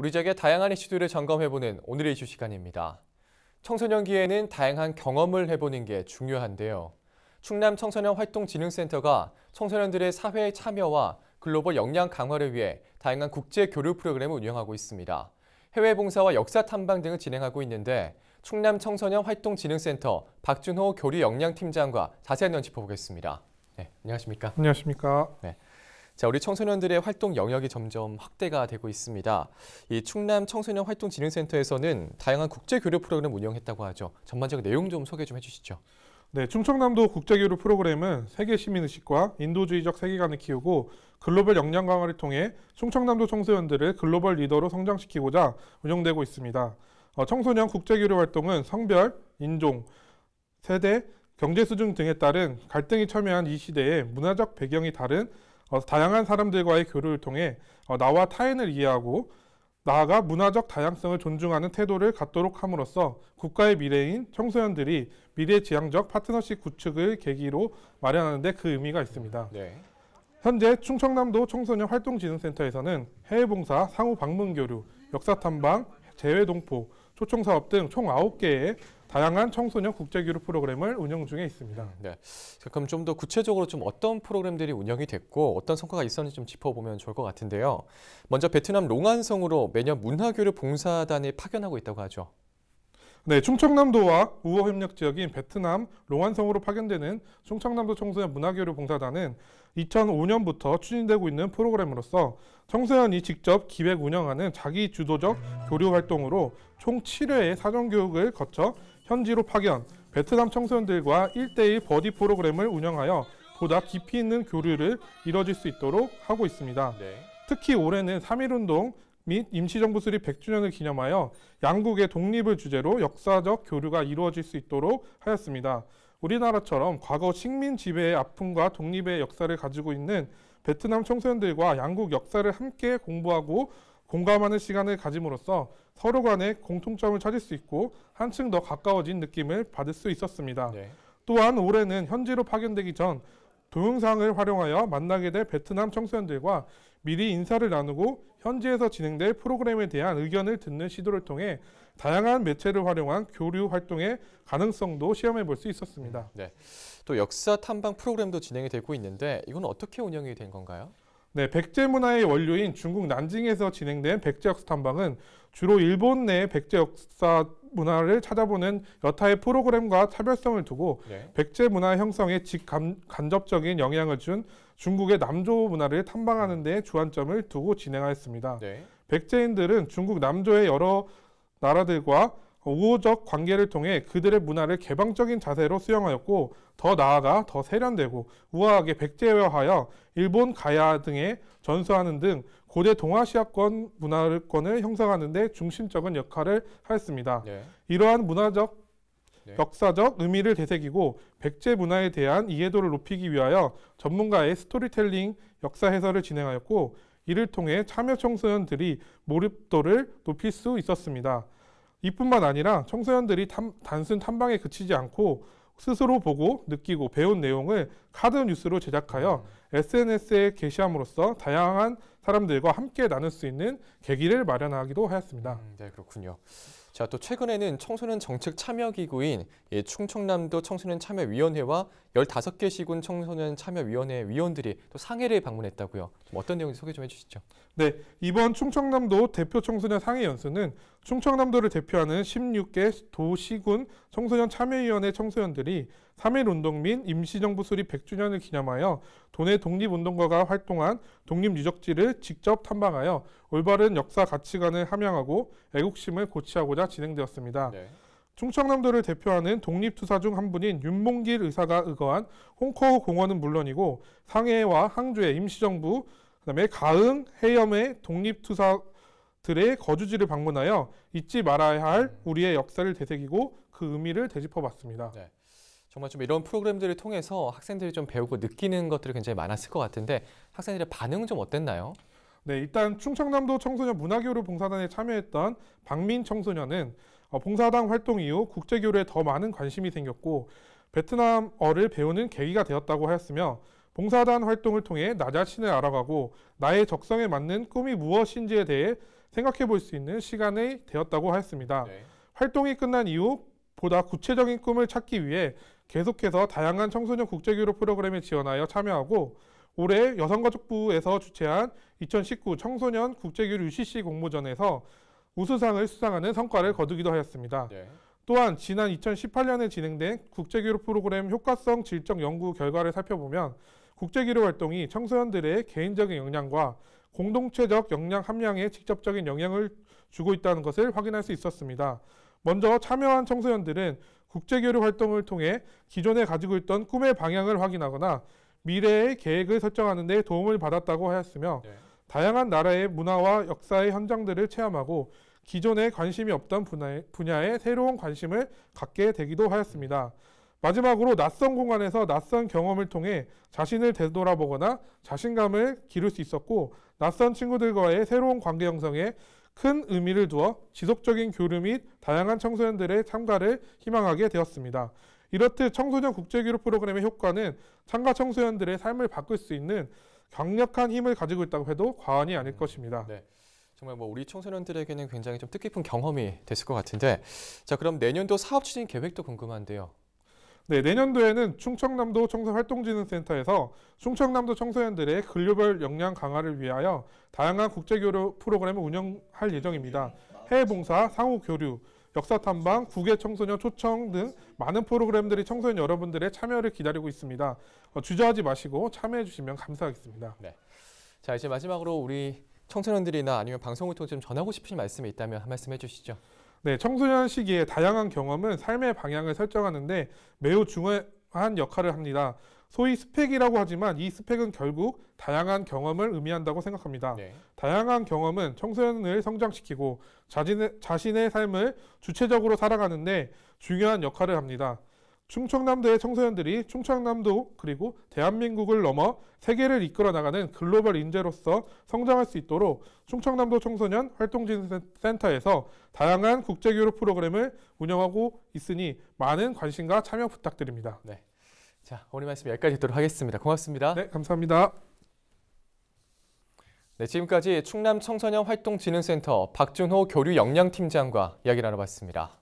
우리 지역의 다양한 이슈들을 점검해보는 오늘의 이슈 시간입니다. 청소년기에는 다양한 경험을 해보는 게 중요한데요. 충남 청소년 활동진흥센터가 청소년들의 사회 참여와 글로벌 역량 강화를 위해 다양한 국제 교류 프로그램을 운영하고 있습니다. 해외 봉사와 역사 탐방 등을 진행하고 있는데 충남 청소년 활동진흥센터 박준호 교류 역량 팀장과 자세한 내용 짚어보겠습니다. 네, 안녕하십니까? 안녕하십니까? 네. 자, 우리 청소년들의 활동 영역이 점점 확대가 되고 있습니다. 이 충남 청소년 활동진흥센터에서는 다양한 국제 교류 프로그램 운영했다고 하죠. 전반적인 내용 좀 소개 좀 해주시죠. 네, 충청남도 국제교류 프로그램은 세계 시민의식과 인도주의적 세계관을 키우고 글로벌 역량 강화를 통해 충청남도 청소년들을 글로벌 리더로 성장시키고자 운영되고 있습니다. 어, 청소년 국제교류 활동은 성별, 인종, 세대, 경제 수준 등에 따른 갈등이 첨예한 이 시대에 문화적 배경이 다른 어, 다양한 사람들과의 교류를 통해 어, 나와 타인을 이해하고 나아가 문화적 다양성을 존중하는 태도를 갖도록 함으로써 국가의 미래인 청소년들이 미래지향적 파트너십 구축을 계기로 마련하는데 그 의미가 있습니다. 네. 현재 충청남도 청소년 활동지원센터에서는 해외봉사, 상호 방문 교류, 역사 탐방, 재외 동포, 초청 사업 등 총 9개의 다양한 청소년 국제교류 프로그램을 운영 중에 있습니다. 네, 그럼 좀 더 구체적으로 좀 어떤 프로그램들이 운영이 됐고 어떤 성과가 있었는지 좀 짚어보면 좋을 것 같은데요. 먼저 베트남 롱안성으로 매년 문화교류 봉사단이 파견하고 있다고 하죠. 네, 충청남도와 우호 협력 지역인 베트남 롱안성으로 파견되는 충청남도 청소년 문화교류 봉사단은 2005년부터 추진되고 있는 프로그램으로서 청소년이 직접 기획 운영하는 자기 주도적 교류 활동으로 총 7회의 사전 교육을 거쳐 현지로 파견 베트남 청소년들과 1대1 버디 프로그램을 운영하여 보다 깊이 있는 교류를 이뤄질 수 있도록 하고 있습니다. 네. 특히 올해는 3.1운동, 및 임시정부 수립 100주년을 기념하여 양국의 독립을 주제로 역사적 교류가 이루어질 수 있도록 하였습니다. 우리나라처럼 과거 식민 지배의 아픔과 독립의 역사를 가지고 있는 베트남 청소년들과 양국 역사를 함께 공부하고 공감하는 시간을 가짐으로써 서로 간의 공통점을 찾을 수 있고 한층 더 가까워진 느낌을 받을 수 있었습니다. 네. 또한 올해는 현지로 파견되기 전 동영상을 활용하여 만나게 될 베트남 청소년들과 미리 인사를 나누고 현지에서 진행될 프로그램에 대한 의견을 듣는 시도를 통해 다양한 매체를 활용한 교류 활동의 가능성도 시험해 볼 수 있었습니다. 네. 또 역사 탐방 프로그램도 진행이 되고 있는데 이건 어떻게 운영이 된 건가요? 네, 백제 문화의 원료인 중국 난징에서 진행된 백제 역사 탐방은 주로 일본 내 백제 역사 문화를 찾아보는 여타의 프로그램과 차별성을 두고 네. 백제 문화 형성에 직간접적인 영향을 준 중국의 남조 문화를 탐방하는 데 주안점을 두고 진행하였습니다. 네. 백제인들은 중국 남조의 여러 나라들과 우호적 관계를 통해 그들의 문화를 개방적인 자세로 수용하였고 더 나아가 더 세련되고 우아하게 백제화하여 일본 가야 등에 전수하는 등 고대 동아시아권 문화권을 형성하는 데 중심적인 역할을 하였습니다. 네. 이러한 문화적 네. 역사적 의미를 되새기고 백제 문화에 대한 이해도를 높이기 위하여 전문가의 스토리텔링 역사 해설을 진행하였고 이를 통해 참여 청소년들이 몰입도를 높일 수 있었습니다. 이뿐만 아니라 청소년들이 탐, 단순 탐방에 그치지 않고 스스로 보고 느끼고 배운 내용을 카드 뉴스로 제작하여 SNS에 게시함으로써 다양한 사람들과 함께 나눌 수 있는 계기를 마련하기도 하였습니다. 음, 네, 그렇군요. 자, 또 최근에는 청소년 정책 참여 기구인 예, 충청남도 청소년 참여 위원회와 15개 시군 청소년 참여 위원회 위원들이 또 상해를 방문했다고요. 어떤 내용인지 소개 좀해 주시죠. 네, 이번 충청남도 대표 청소년 상해 연수는 충청남도를 대표하는 16개 도시군 청소년 참여위원회 청소년들이 3일운동및 임시정부 수립 100주년을 기념하여 도내 독립운동가가 활동한 독립유적지를 직접 탐방하여 올바른 역사 가치관을 함양하고 애국심을 고취하고자 진행되었습니다. 네. 충청남도를 대표하는 독립투사 중 한 분인 윤봉길 의사가 의거한 홍커 공원은 물론이고 상해와 항주의 임시정부, 그다음에 가흥, 해염의 독립투사들의 거주지를 방문하여 잊지 말아야 할 음. 우리의 역사를 되새기고 그 의미를 되짚어봤습니다. 네. 정말 좀 이런 프로그램들을 통해서 학생들이 좀 배우고 느끼는 것들이 굉장히 많았을 것 같은데 학생들의 반응은 좀 어땠나요? 네, 일단 충청남도 청소년 문화교류 봉사단에 참여했던 박민 청소년은 어, 봉사단 활동 이후 국제교류에 더 많은 관심이 생겼고 베트남어를 배우는 계기가 되었다고 하였으며 봉사단 활동을 통해 나 자신을 알아가고 나의 적성에 맞는 꿈이 무엇인지에 대해 생각해 볼 수 있는 시간이 되었다고 하였습니다. 네. 활동이 끝난 이후 보다 구체적인 꿈을 찾기 위해 계속해서 다양한 청소년 국제교류 프로그램에 지원하여 참여하고 올해 여성가족부에서 주최한 2019 청소년 국제교류 UCC 공모전에서 우수상을 수상하는 성과를 거두기도 하였습니다. 예. 또한 지난 2018년에 진행된 국제교류 프로그램 효과성 질적 연구 결과를 살펴보면 국제교류 활동이 청소년들의 개인적인 역량과 공동체적 역량 함량에 직접적인 영향을 주고 있다는 것을 확인할 수 있었습니다. 먼저 참여한 청소년들은 국제교류 활동을 통해 기존에 가지고 있던 꿈의 방향을 확인하거나 미래의 계획을 설정하는 데 도움을 받았다고 하였으며 네. 다양한 나라의 문화와 역사의 현장들을 체험하고 기존에 관심이 없던 분야에, 분야에 새로운 관심을 갖게 되기도 하였습니다. 마지막으로 낯선 공간에서 낯선 경험을 통해 자신을 되돌아보거나 자신감을 기를 수 있었고 낯선 친구들과의 새로운 관계 형성에 큰 의미를 두어 지속적인 교류 및 다양한 청소년들의 참가를 희망하게 되었습니다. 이렇듯 청소년 국제교류 프로그램의 효과는 참가 청소년들의 삶을 바꿀 수 있는 강력한 힘을 가지고 있다고 해도 과언이 아닐 음. 것입니다. 네. 정말 뭐 우리 청소년들에게는 굉장히 좀 뜻깊은 경험이 됐을 것 같은데 자 그럼 내년도 사업 추진 계획도 궁금한데요. 네, 내년도에는 충청남도 청소활동진흥센터에서 충청남도 청소년들의 근로별 역량 강화를 위하여 다양한 국제교류 프로그램을 운영할 예정입니다. 해외봉사, 상호교류, 역사탐방, 국외 청소년 초청 등 많은 프로그램들이 청소년 여러분들의 참여를 기다리고 있습니다. 어, 주저하지 마시고 참여해 주시면 감사하겠습니다. 네. 자 이제 마지막으로 우리 청소년들이나 아니면 방송을 통해 좀 전하고 싶으신 말씀이 있다면 한 말씀 해주시죠. 네, 청소년 시기에 다양한 경험은 삶의 방향을 설정하는데 매우 중요한 역할을 합니다. 소위 스펙이라고 하지만 이 스펙은 결국 다양한 경험을 의미한다고 생각합니다. 네. 다양한 경험은 청소년을 성장시키고 자신의, 자신의 삶을 주체적으로 살아가는데 중요한 역할을 합니다. 충청남도의 청소년들이 충청남도 그리고 대한민국을 넘어 세계를 이끌어 나가는 글로벌 인재로서 성장할 수 있도록 충청남도 청소년 활동진원센터에서 다양한 국제교류 프로그램을 운영하고 있으니 많은 관심과 참여 부탁드립니다. 네. 자, 오늘 말씀 여기까지 듣도록 하겠습니다. 고맙습니다. 네, 감사합니다. 네, 지금까지 충남 청소년 활동지원센터 박준호 교류 역량팀장과 이야기 나눠봤습니다.